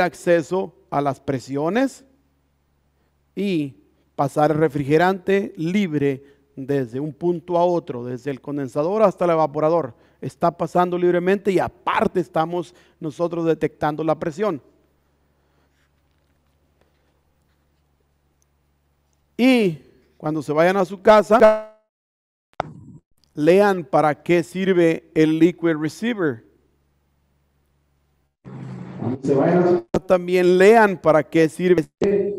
acceso a las presiones y pasar el refrigerante libre desde un punto a otro, desde el condensador hasta el evaporador. Está pasando libremente y aparte estamos nosotros detectando la presión. Y cuando se vayan a su casa, lean para qué sirve el liquid receiver. También lean para qué sirve. El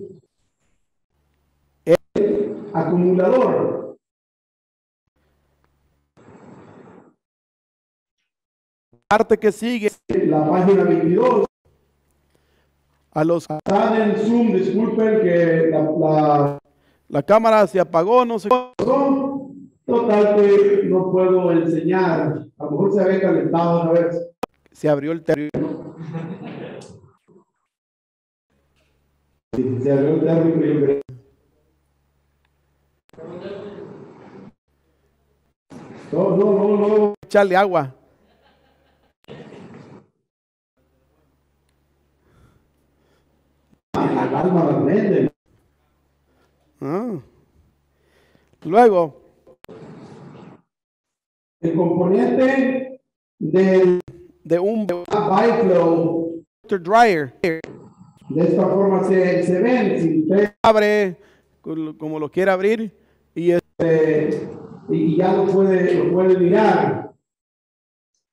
este acumulador. Parte que sigue. La página 22. A los. Están en Zoom, disculpen que la, la, cámara se apagó, no sé. Total que no puedo enseñar. A lo mejor se había calentado una vez. Se abrió el teléfono. No, no, no, no. Echarle agua. Ah, ah. Luego. El componente del de un ah, bike dryer de esta forma se, se ven. Si usted abre como lo quiera abrir y, este y ya lo puede, lo puede mirar.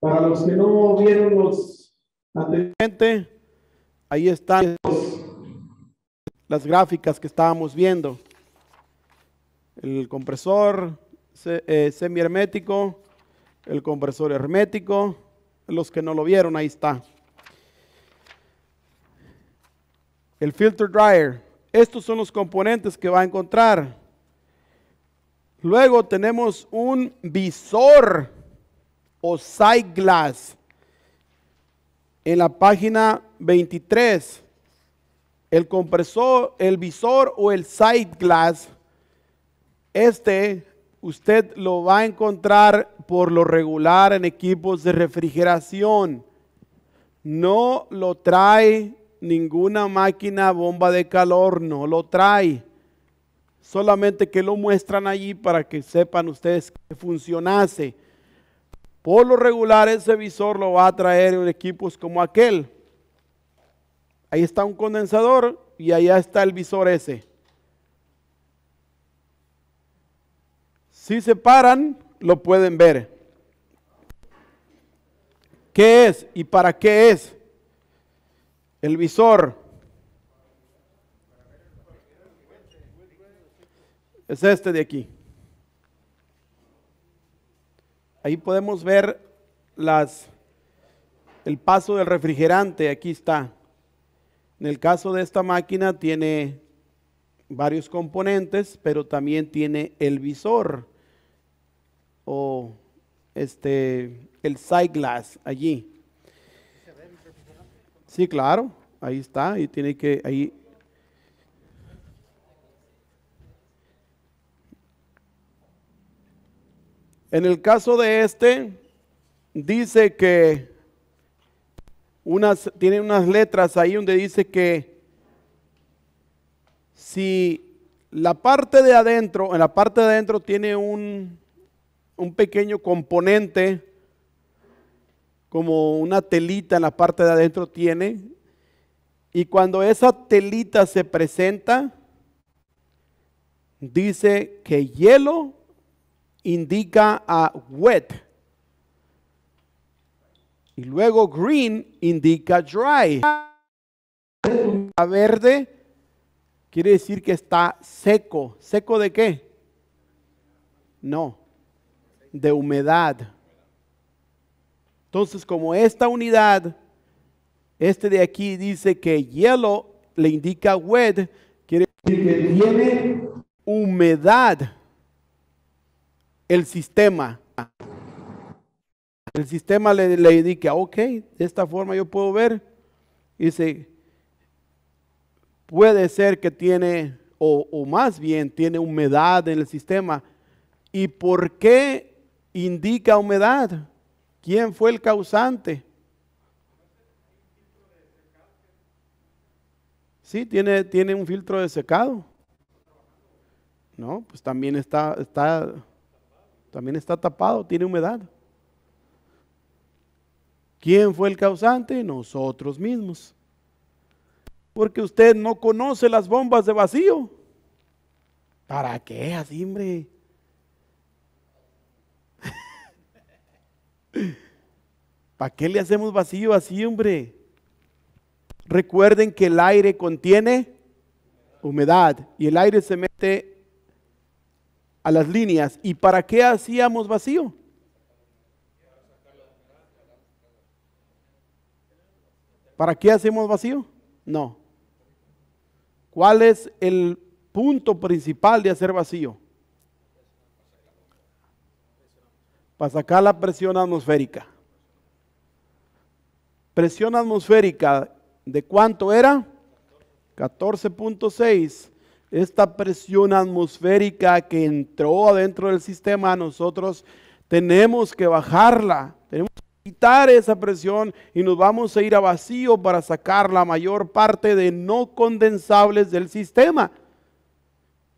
Para los que no vieron los anteriormente, ahí están las gráficas que estábamos viendo. El compresor eh, semi hermético, el compresor hermético, los que no lo vieron, ahí está. el filter dryer. Estos son los componentes que va a encontrar. Luego tenemos un visor o side glass en la página 23. El compresor, el visor o el side glass, este usted lo va a encontrar por lo regular en equipos de refrigeración. No lo trae ninguna máquina bomba de calor no lo trae. Solamente que lo muestran allí para que sepan ustedes que funcionase. Por lo regular ese visor lo va a traer en equipos como aquel. Ahí está un condensador y allá está el visor ese. Si se paran, lo pueden ver. ¿Qué es y para qué es? el visor. Es este de aquí. Ahí podemos ver las, el paso del refrigerante, aquí está. En el caso de esta máquina tiene varios componentes, pero también tiene el visor o este, el side glass allí. Sí, claro, ahí está, y tiene que, ahí. En el caso de este, dice que unas, tiene unas letras ahí donde dice que si la parte de adentro, en la parte de adentro tiene un, un pequeño componente como una telita en la parte de adentro tiene. Y cuando esa telita se presenta, dice que hielo indica a wet. Y luego green indica dry. A verde quiere decir que está seco. ¿Seco de qué? No, de humedad. Entonces, como esta unidad, este de aquí dice que hielo le indica wet, quiere decir que tiene humedad el sistema. El sistema le, indica, ok, de esta forma yo puedo ver. Dice, puede ser que tiene, o más bien tiene humedad en el sistema. ¿Y por qué indica humedad? ¿Quién fue el causante? Sí, tiene, tiene un filtro de secado. No, pues también está, está, también está tapado, tiene humedad. ¿Quién fue el causante? Nosotros mismos. Porque usted no conoce las bombas de vacío. ¿Para qué así, hombre? ¿Para qué le hacemos vacío así, hombre? Recuerden que el aire contiene humedad y el aire se mete a las líneas. ¿Y para qué hacíamos vacío? ¿Para qué hacemos vacío? No. ¿Cuál es el punto principal de hacer vacío? Para sacar la presión atmosférica presión atmosférica, ¿de cuánto era? 14.6. Esta presión atmosférica que entró adentro del sistema, nosotros tenemos que bajarla, tenemos que quitar esa presión y nos vamos a ir a vacío para sacar la mayor parte de no condensables del sistema.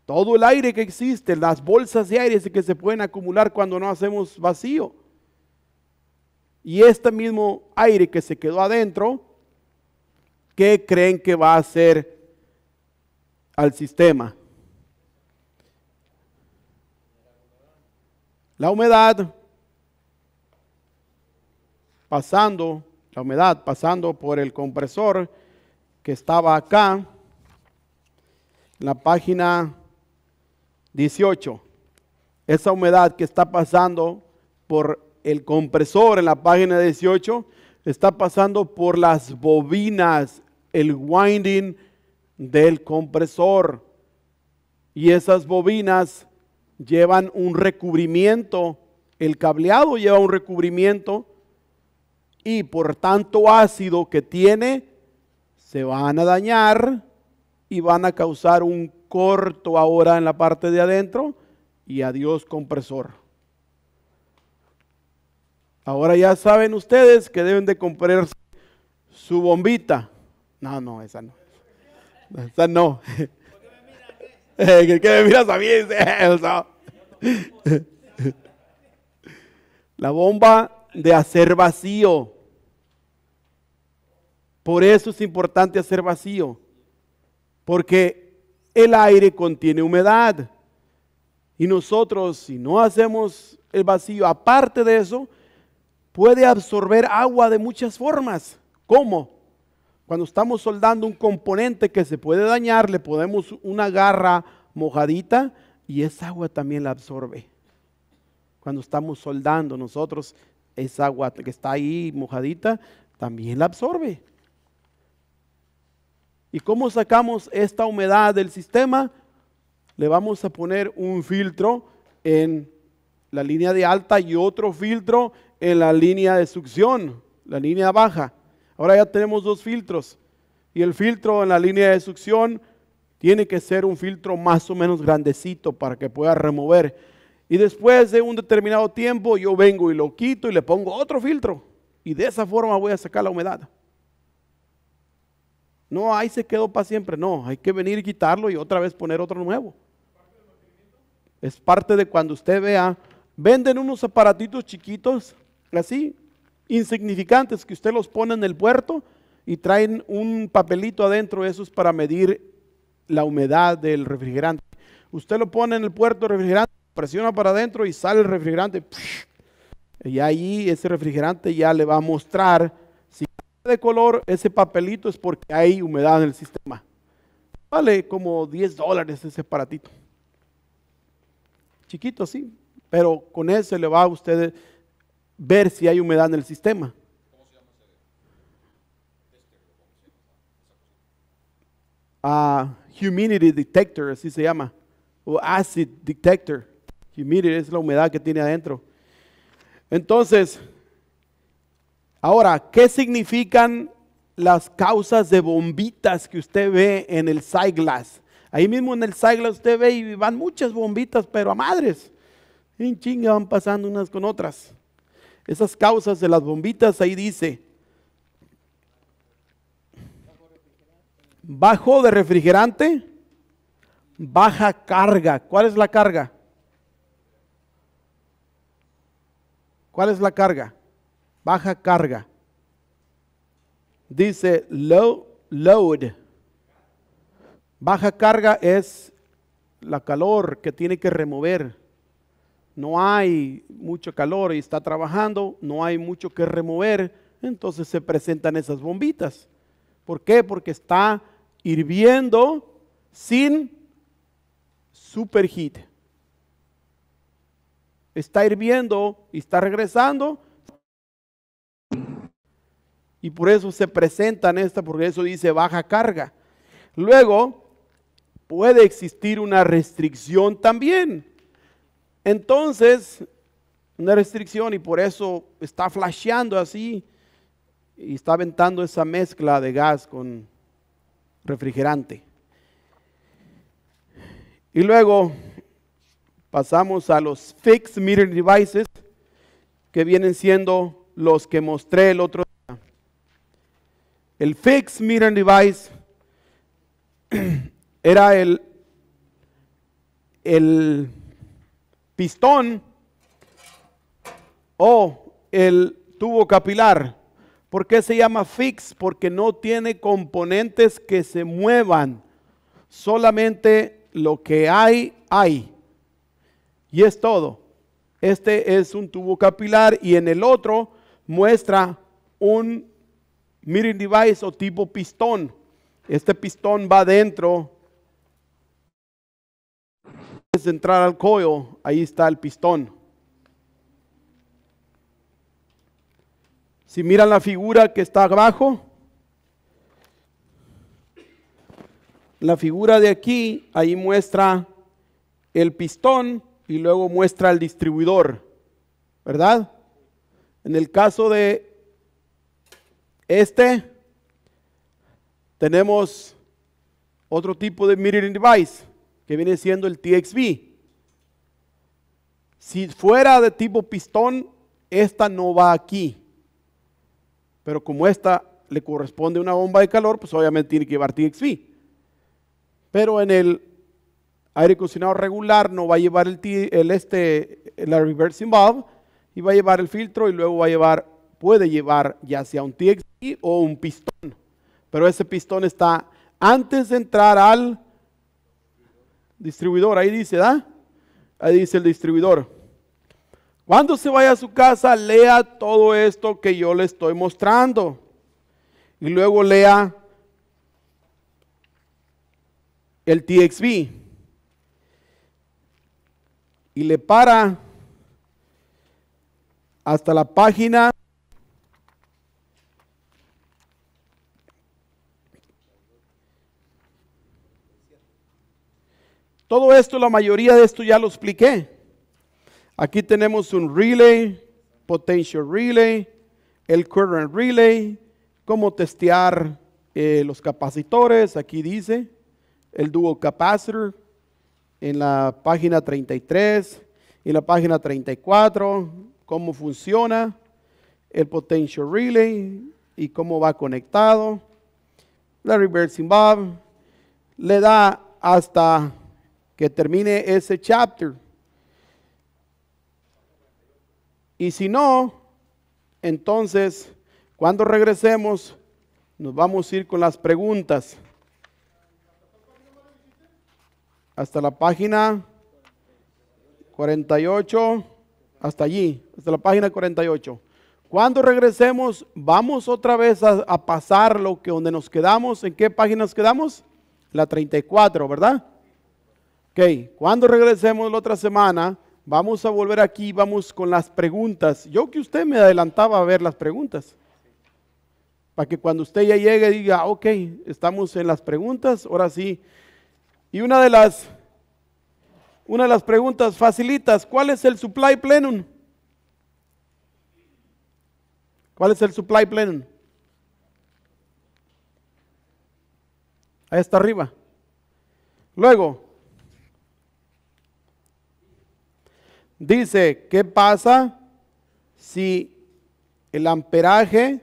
Todo el aire que existe, las bolsas de aire que se pueden acumular cuando no hacemos vacío y este mismo aire que se quedó adentro, ¿qué creen que va a hacer al sistema? La humedad, pasando, la humedad pasando por el compresor que estaba acá, en la página 18, esa humedad que está pasando por el compresor en la página 18 está pasando por las bobinas, el winding del compresor. Y esas bobinas llevan un recubrimiento, el cableado lleva un recubrimiento y por tanto ácido que tiene, se van a dañar y van a causar un corto ahora en la parte de adentro y adiós compresor. Ahora ya saben ustedes que deben de comprar su bombita. No, no, esa no. Esa no. que me miras a mí? La bomba de hacer vacío. Por eso es importante hacer vacío. Porque el aire contiene humedad. Y nosotros, si no hacemos el vacío, aparte de eso, puede absorber agua de muchas formas. ¿Cómo? Cuando estamos soldando un componente que se puede dañar, le ponemos una garra mojadita y esa agua también la absorbe. Cuando estamos soldando nosotros, esa agua que está ahí mojadita también la absorbe. ¿Y cómo sacamos esta humedad del sistema? Le vamos a poner un filtro en la línea de alta y otro filtro en la línea de succión, la línea baja. Ahora ya tenemos dos filtros y el filtro en la línea de succión tiene que ser un filtro más o menos grandecito para que pueda remover. Y después de un determinado tiempo yo vengo y lo quito y le pongo otro filtro y de esa forma voy a sacar la humedad. No, ahí se quedó para siempre. No, hay que venir y quitarlo y otra vez poner otro nuevo. Es parte de cuando usted vea, venden unos aparatitos chiquitos así, insignificantes, que usted los pone en el puerto y traen un papelito adentro, eso es para medir la humedad del refrigerante. Usted lo pone en el puerto refrigerante, presiona para adentro y sale el refrigerante. Y ahí ese refrigerante ya le va a mostrar si de color ese papelito es porque hay humedad en el sistema. Vale como 10 dólares ese aparatito. Chiquito, así, pero con ese le va a usted ver si hay humedad en el sistema. humidity detector, así se llama, o acid detector. Humidity es la humedad que tiene adentro. Entonces, ahora, ¿qué significan las causas de bombitas que usted ve en el glass? Ahí mismo en el glass usted ve y van muchas bombitas, pero a madres. En chinga van pasando unas con otras esas causas de las bombitas, ahí dice, bajo de refrigerante, baja carga. ¿Cuál es la carga? ¿Cuál es la carga? Baja carga. Dice low load. Baja carga es la calor que tiene que remover no hay mucho calor y está trabajando, no hay mucho que remover, entonces se presentan esas bombitas. ¿Por qué? Porque está hirviendo sin superheat. Está hirviendo y está regresando. Y por eso se presentan estas, porque eso dice baja carga. Luego, puede existir una restricción también. Entonces, una restricción y por eso está flasheando así y está aventando esa mezcla de gas con refrigerante. Y luego pasamos a los fixed mirror devices que vienen siendo los que mostré el otro día. El fixed mirror device era el el pistón o el tubo capilar. ¿Por qué se llama fix? Porque no tiene componentes que se muevan. Solamente lo que hay, hay. Y es todo. Este es un tubo capilar y en el otro muestra un mirror device o tipo pistón. Este pistón va dentro de entrar al coil, ahí está el pistón. Si miran la figura que está abajo, la figura de aquí, ahí muestra el pistón y luego muestra el distribuidor, ¿verdad? En el caso de este, tenemos otro tipo de mirroring device que viene siendo el TXV. Si fuera de tipo pistón, esta no va aquí. Pero como esta le corresponde una bomba de calor, pues obviamente tiene que llevar TXV. Pero en el aire acondicionado regular no va a llevar el, este, la reversing valve, y va a llevar el filtro y luego va a llevar, puede llevar ya sea un TXV o un pistón. Pero ese pistón está antes de entrar al distribuidor, ahí dice, ¿da? Ahí dice el distribuidor. Cuando se vaya a su casa, lea todo esto que yo le estoy mostrando. Y luego lea el TXV. Y le para hasta la página Todo esto, la mayoría de esto ya lo expliqué. Aquí tenemos un relay, potential relay, el current relay, cómo testear eh, los capacitores, aquí dice, el dual capacitor, en la página 33 y la página 34, cómo funciona el potential relay y cómo va conectado, la reversing bob, le da hasta que termine ese chapter. Y si no, entonces, cuando regresemos, nos vamos a ir con las preguntas. Hasta la página 48, hasta allí, hasta la página 48. Cuando regresemos, vamos otra vez a, pasar lo que donde nos quedamos. ¿En qué página nos quedamos? La 34, ¿verdad? Ok, cuando regresemos la otra semana, vamos a volver aquí, vamos con las preguntas. Yo que usted me adelantaba a ver las preguntas. Para que cuando usted ya llegue diga, ah, ok, estamos en las preguntas, ahora sí. Y una de las, una de las preguntas facilitas, ¿cuál es el supply plenum? ¿Cuál es el supply plenum? Ahí está arriba. Luego, Dice, ¿qué pasa si el amperaje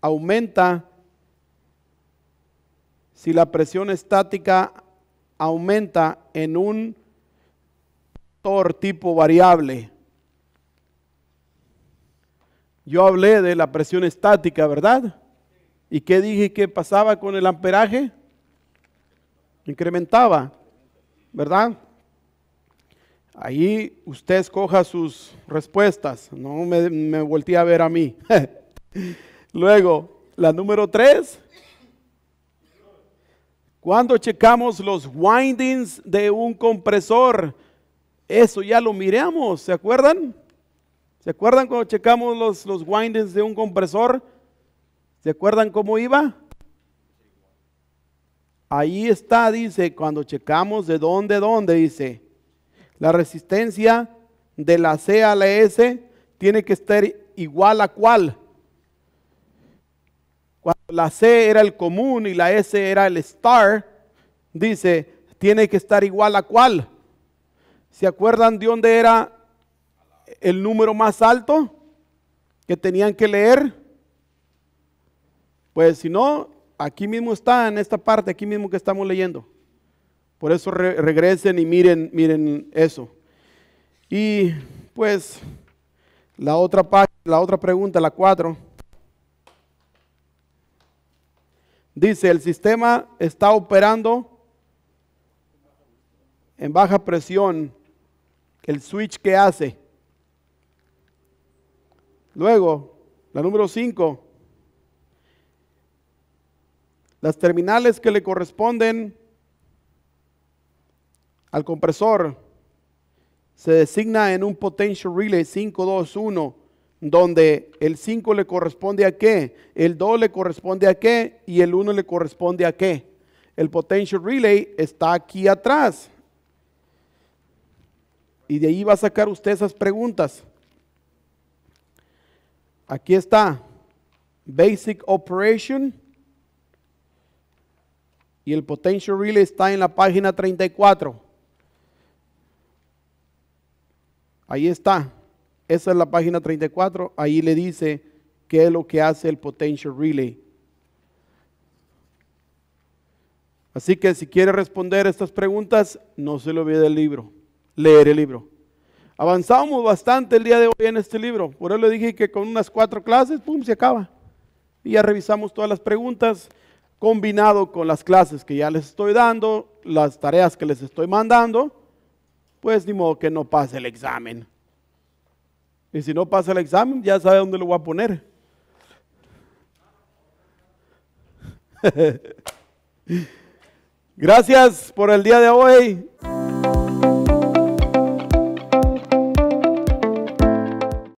aumenta, si la presión estática aumenta en un tor tipo variable? Yo hablé de la presión estática, ¿verdad? ¿Y qué dije que pasaba con el amperaje? Incrementaba, ¿verdad? Ahí usted escoja sus respuestas, no me, me volteé a ver a mí. Luego, la número tres. Cuando checamos los windings de un compresor, eso ya lo miramos, ¿se acuerdan? ¿Se acuerdan cuando checamos los, los windings de un compresor? ¿Se acuerdan cómo iba? Ahí está, dice, cuando checamos de dónde, dónde, dice, la resistencia de la C a la S tiene que estar igual a cuál. Cuando la C era el común y la S era el star, dice, tiene que estar igual a cuál. ¿Se acuerdan de dónde era el número más alto que tenían que leer? Pues si no, aquí mismo está, en esta parte, aquí mismo que estamos leyendo. Por eso regresen y miren, miren eso. Y pues la otra, la otra pregunta, la cuatro. Dice, el sistema está operando en baja presión. El switch que hace. Luego, la número 5. Las terminales que le corresponden al compresor se designa en un potential relay 521 donde el 5 le corresponde a qué, el 2 le corresponde a qué y el 1 le corresponde a qué. El potential relay está aquí atrás. Y de ahí va a sacar usted esas preguntas. Aquí está. Basic Operation. Y el potential relay está en la página 34. Ahí está. Esa es la página 34. Ahí le dice qué es lo que hace el Potential Relay. Así que si quiere responder estas preguntas, no se le olvide el libro, leer el libro. Avanzamos bastante el día de hoy en este libro. Por eso le dije que con unas cuatro clases, ¡pum!, se acaba. Y ya revisamos todas las preguntas combinado con las clases que ya les estoy dando, las tareas que les estoy mandando pues ni modo que no pase el examen. Y si no pasa el examen, ya sabe dónde lo voy a poner. Gracias por el día de hoy.